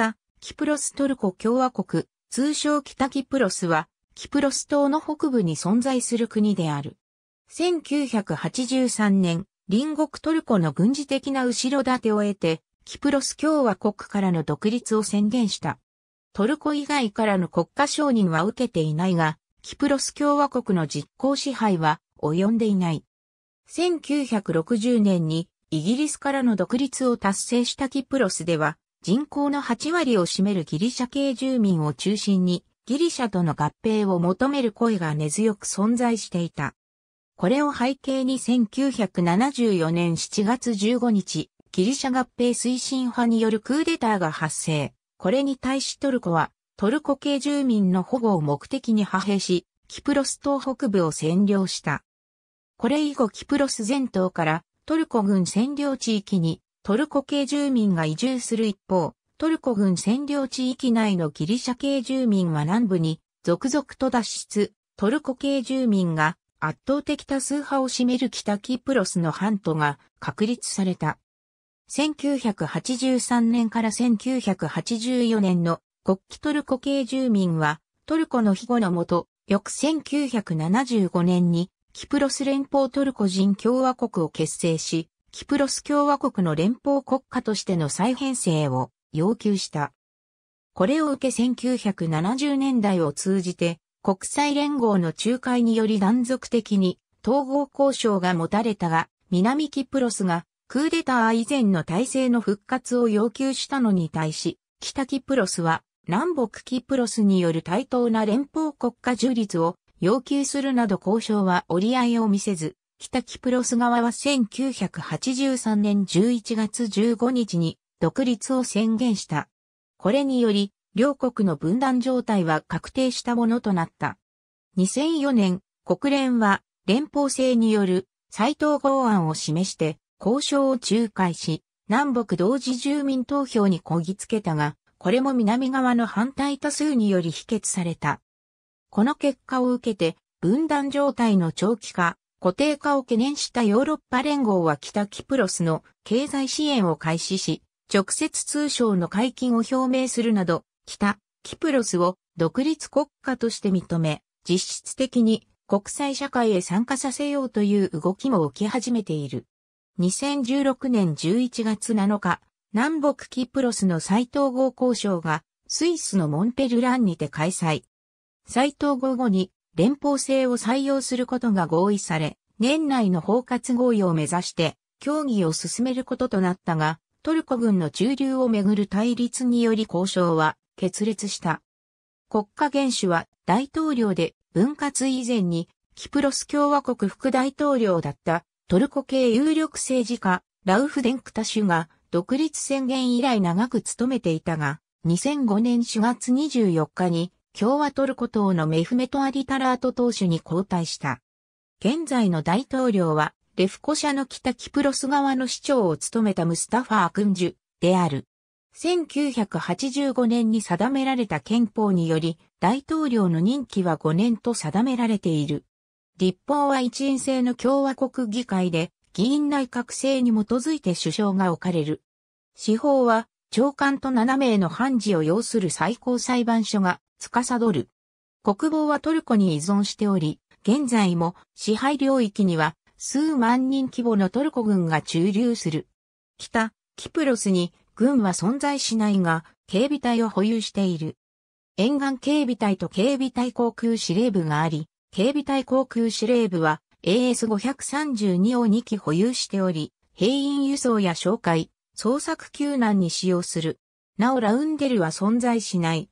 したキプロストルコ共和国、通称北キプロスは、キプロス島の北部に存在する国である。1983年、隣国トルコの軍事的な後ろ盾を得て、キプロス共和国からの独立を宣言した。トルコ以外からの国家承認は受けていないが、キプロス共和国の実効支配は及んでいない。1960年にイギリスからの独立を達成したキプロスでは、人口の8割を占めるギリシャ系住民を中心に、ギリシャとの合併を求める声が根強く存在していた。これを背景に1974年7月15日、ギリシャ合併推進派によるクーデターが発生。これに対しトルコは、トルコ系住民の保護を目的に派兵し、キプロス島北部を占領した。これ以後キプロス全島からトルコ軍占領地域にトルコ系住民が移住する一方、トルコ軍占領地域内のギリシャ系住民は南部に続々と脱出、トルコ系住民が圧倒的多数派を占める北キプロスの半島が確立された。1983年から1984年の国旗トルコ系住民はトルコの庇護のもと、翌1975年にキプロス連邦トルコ人共和国を結成し、キプロス共和国の連邦国家としての再編成を要求した。これを受け1970年代を通じて国際連合の仲介により断続的に統合交渉が持たれたが、南キプロスがクーデター以前の体制の復活を要求したのに対し、北キプロスは南北キプロスによる対等な連邦国家樹立を要求するなど交渉は折り合いを見せず、北キプロス側は1983年11月15日に独立を宣言した。これにより、両国の分断状態は確定したものとなった。2004年、国連は連邦制による再統合案を示して交渉を仲介し、南北同時住民投票にこぎつけたが、これも南側の反対多数により否決された。この結果を受けて、分断状態の長期化、固定化を懸念したヨーロッパ連合は北キプロスの経済支援を開始し、直接通商の解禁を表明するなど、北キプロスを独立国家として認め、実質的に国際社会へ参加させようという動きも起き始めている。2016年11月7日、南北キプロスの再統合交渉がスイスのモンペルランにて開催。再統合後に連邦制を採用することが合意され、年内の包括合意を目指して、協議を進めることとなったが、トルコ軍の駐留をめぐる対立により交渉は決裂した。国家元首は大統領で分割以前にキプロス共和国副大統領だったトルコ系有力政治家ラウフ・デンクタシュが独立宣言以来長く務めていたが、2005年4月24日に共和トルコ党のメフメト・アディタラート党首に交代した。現在の大統領は、レフコ社の北キプロス側の市長を務めたムスタファー・クンジュである。1985年に定められた憲法により、大統領の任期は5年と定められている。立法は一員制の共和国議会で、議員内閣制に基づいて首相が置かれる。司法は、長官と7名の判事を要する最高裁判所が司る。国防はトルコに依存しており、現在も支配領域には数万人規模のトルコ軍が駐留する。北、キプロスに軍は存在しないが、警備隊を保有している。沿岸警備隊と警備隊航空司令部があり、警備隊航空司令部は AS532 を2機保有しており、兵員輸送や紹介、捜索救難に使用する。なおラウンデルは存在しない。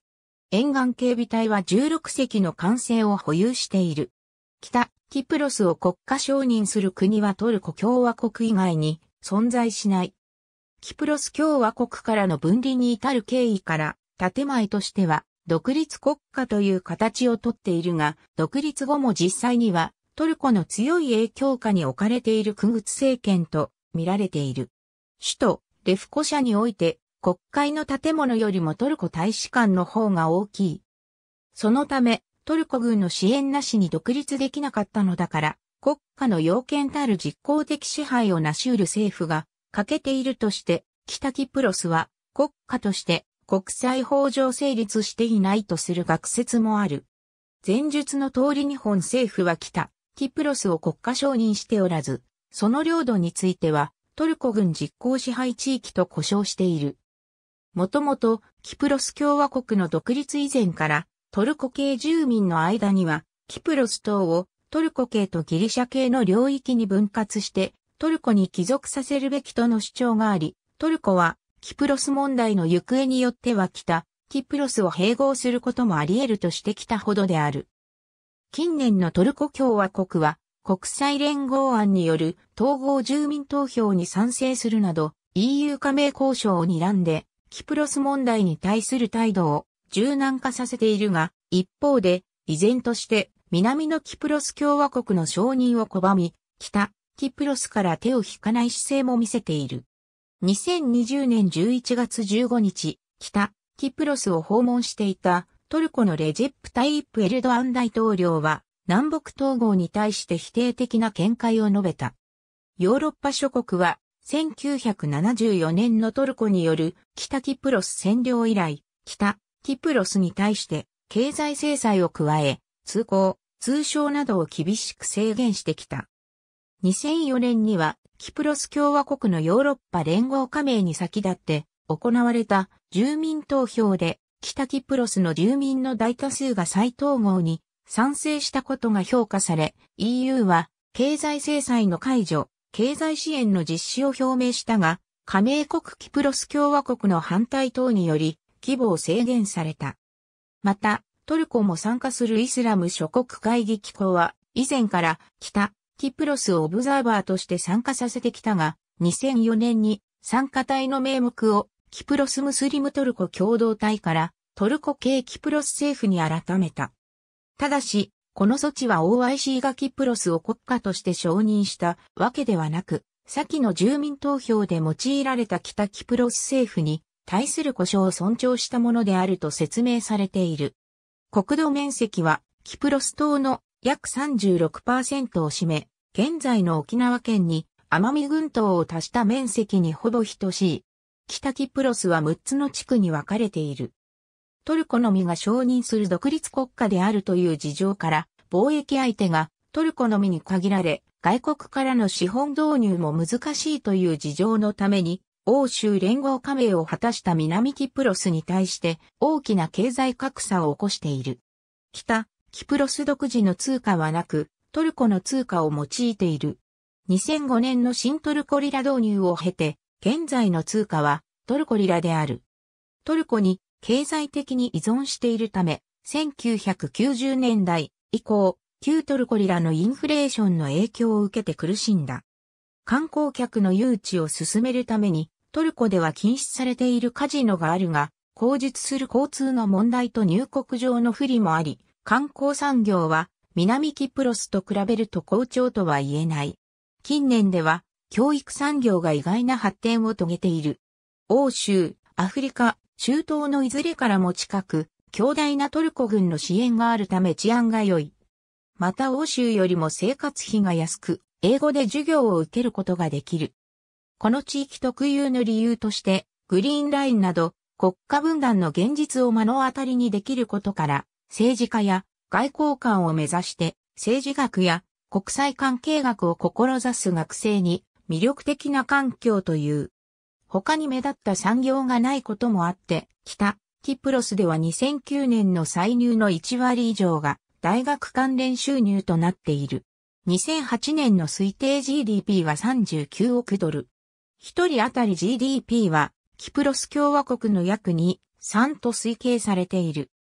沿岸警備隊は16隻の艦船を保有している。北、キプロスを国家承認する国はトルコ共和国以外に存在しない。キプロス共和国からの分離に至る経緯から、建前としては、独立国家という形をとっているが、独立後も実際には、トルコの強い影響下に置かれているクグツ政権と見られている。首都、レフコ社において、国会の建物よりもトルコ大使館の方が大きい。そのため、トルコ軍の支援なしに独立できなかったのだから、国家の要件たる実効的支配を成し得る政府が欠けているとして、北キプロスは国家として国際法上成立していないとする学説もある。前述の通り日本政府は北、キプロスを国家承認しておらず、その領土についてはトルコ軍実効支配地域と呼称している。もともと、キプロス共和国の独立以前から、トルコ系住民の間には、キプロス島をトルコ系とギリシャ系の領域に分割して、トルコに帰属させるべきとの主張があり、トルコは、キプロス問題の行方によっては北、キプロスを併合することもあり得るとしてきたほどである。近年のトルコ共和国は、国際連合案による統合住民投票に賛成するなど、EU 加盟交渉を睨んで、キプロス問題に対する態度を柔軟化させているが、一方で、依然として南のキプロス共和国の承認を拒み、北、キプロスから手を引かない姿勢も見せている。2020年11月15日、北、キプロスを訪問していたトルコのレジェプタイップ・エルドアン大統領は、南北統合に対して否定的な見解を述べた。ヨーロッパ諸国は1974年のトルコによる北キプロス占領以来、北キプロスに対して経済制裁を加え、通行、通商などを厳しく制限してきた。2004年にはキプロス共和国のヨーロッパ連合加盟に先立って行われた住民投票で北キプロスの住民の大多数が再統合に賛成したことが評価され EU は経済制裁の解除経済支援の実施を表明したが、加盟国キプロス共和国の反対等により、規模を制限された。また、トルコも参加するイスラム諸国会議機構は、以前から北、キプロスをオブザーバーとして参加させてきたが、2004年に参加隊の名目をキプロスムスリムトルコ共同体からトルコ系キプロス政府に改めた。ただし、この措置は OIC がキプロスを国家として承認したわけではなく、先の住民投票で用いられた北キプロス政府に対する故障を尊重したものであると説明されている。国土面積はキプロス島の約36%を占め、現在の沖縄県に奄美群島を足した面積にほぼ等しい。北キプロスは6つの地区に分かれている。トルコのみが承認する独立国家であるという事情から、貿易相手がトルコのみに限られ、外国からの資本導入も難しいという事情のために、欧州連合加盟を果たした南キプロスに対して大きな経済格差を起こしている。北、キプロス独自の通貨はなく、トルコの通貨を用いている。2005年の新トルコリラ導入を経て、現在の通貨はトルコリラである。トルコに経済的に依存しているため、1990年代以降、旧トルコリラのインフレーションの影響を受けて苦しんだ。観光客の誘致を進めるために、トルコでは禁止されているカジノがあるが、口述する交通の問題と入国上の不利もあり、観光産業は南キプロスと比べると好調とは言えない。近年では教育産業が意外な発展を遂げている。欧州、アフリカ、中東のいずれからも近く、強大なトルコ軍の支援があるため治安が良い。また欧州よりも生活費が安く、英語で授業を受けることができる。この地域特有の理由として、グリーンラインなど国家分断の現実を目の当たりにできることから、政治家や外交官を目指して政治学や国際関係学を志す学生に魅力的な環境という。他に目立った産業がないこともあって、北、キプロスでは2009年の歳入の1割以上が大学関連収入となっている。2008年の推定 GDP は39億ドル。一人当たり GDP は、キプロス共和国の約2、3と推計されている。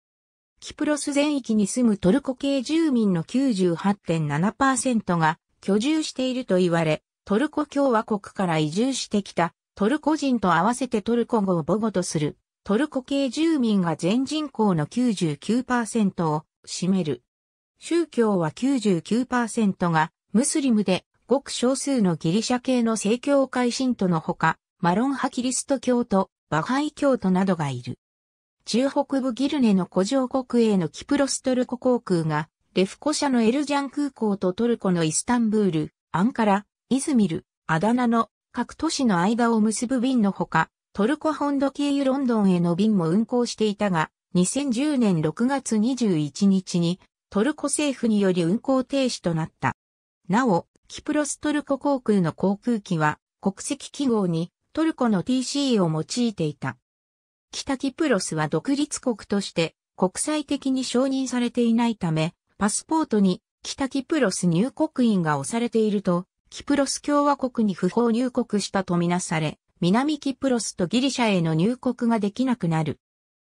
キプロス全域に住むトルコ系住民の98.7%が居住していると言われ、トルコ共和国から移住してきたトルコ人と合わせてトルコ語を母語とする、トルコ系住民が全人口の99%を占める。宗教は99%がムスリムで、ごく少数のギリシャ系の正教会信徒のほか、マロン派キリスト教徒、バハイ教徒などがいる。中北部ギルネの古城国営のキプロストルコ航空が、レフコ社のエルジャン空港とトルコのイスタンブール、アンカラ、イズミル、アダナの各都市の間を結ぶ便のほか、トルコ本土経由ロンドンへの便も運行していたが、2010年6月21日にトルコ政府により運行停止となった。なお、キプロストルコ航空の航空機は国籍記号にトルコの TC を用いていた。北キプロスは独立国として国際的に承認されていないため、パスポートに北キプロス入国員が押されているとキプロス共和国に不法入国したとみなされ、南キプロスとギリシャへの入国ができなくなる。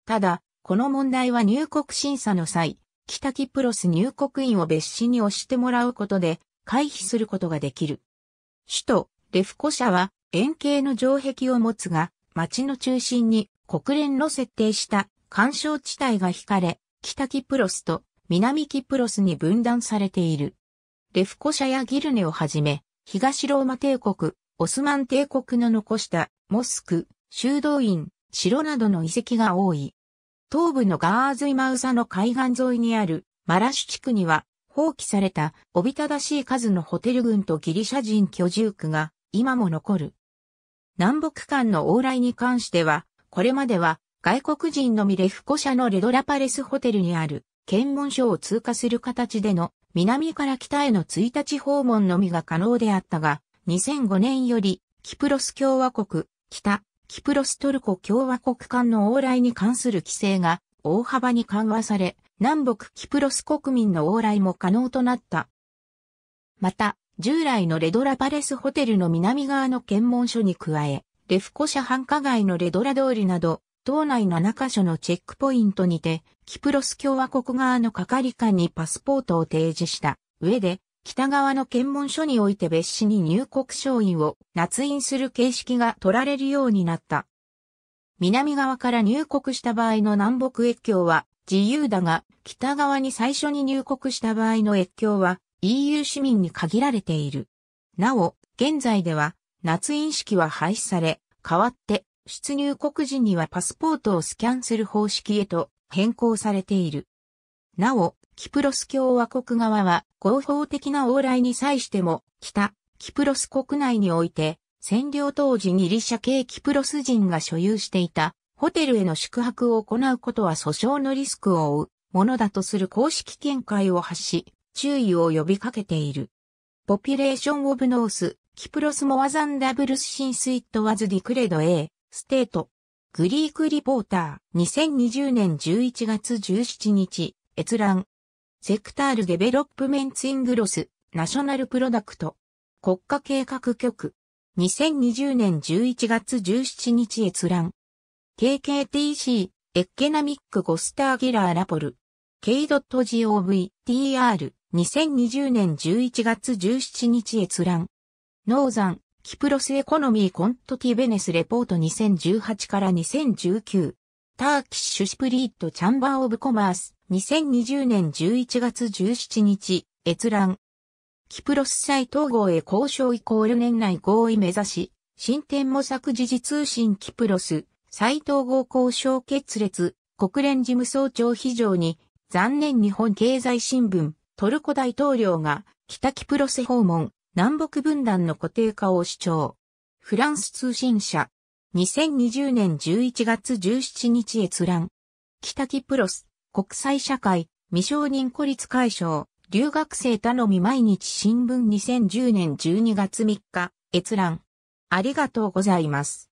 ただ、この問題は入国審査の際、北キプロス入国員を別紙に押してもらうことで回避することができる。首都レフコ社は円形の城壁を持つが、町の中心に国連の設定した干渉地帯が引かれ、北キプロスと南キプロスに分断されている。レフコ社やギルネをはじめ、東ローマ帝国、オスマン帝国の残したモスク、修道院、城などの遺跡が多い。東部のガーズイマウサの海岸沿いにあるマラシュ地区には放棄されたおびただしい数のホテル群とギリシャ人居住区が今も残る。南北間の往来に関しては、これまでは外国人のみレフコ社のレドラパレスホテルにある検問所を通過する形での南から北への1日訪問のみが可能であったが、2005年より、キプロス共和国、北、キプロストルコ共和国間の往来に関する規制が大幅に緩和され、南北キプロス国民の往来も可能となった。また、従来のレドラパレスホテルの南側の検問所に加え、レフコ社繁華街のレドラ通りなど、島内7カ所のチェックポイントにて、キプロス共和国側の係官にパスポートを提示した上で、北側の検問所において別紙に入国証印を捺印する形式が取られるようになった。南側から入国した場合の南北越境は自由だが、北側に最初に入国した場合の越境は EU 市民に限られている。なお、現在では、捺印式は廃止され、代わって出入国時にはパスポートをスキャンする方式へと変更されている。なお、キプロス共和国側は合法的な往来に際しても、北、キプロス国内において、占領当時ギリシャ系キプロス人が所有していたホテルへの宿泊を行うことは訴訟のリスクを負うものだとする公式見解を発し、注意を呼びかけている。ポピュレーションオブノース、キプロスモアザンダブルスシンスイットワズディクレド A、ステート。グリークリポーター、2020年11月17日、閲覧。セクタールデベロップメンツイングロス、ナショナルプロダクト。国家計画局。2020年11月17日閲覧。KKTC、エッケナミックゴスターギラーラポル。K.gov、tr、2020年11月17日閲覧。ノーザン、キプロスエコノミーコントティベネスレポート2018から2019。ターキッシュシプリットチャンバーオブコマース2020年11月17日閲覧。キプロス再統合へ交渉イコール年内合意目指し、進展模索時事通信キプロス再統合交渉決裂国連事務総長非常に残念日本経済新聞トルコ大統領が北キプロス訪問南北分断の固定化を主張。フランス通信社。2020年11月17日閲覧。北キプロス、国際社会、未承認孤立解消、留学生頼み毎日新聞2010年12月3日、閲覧。ありがとうございます。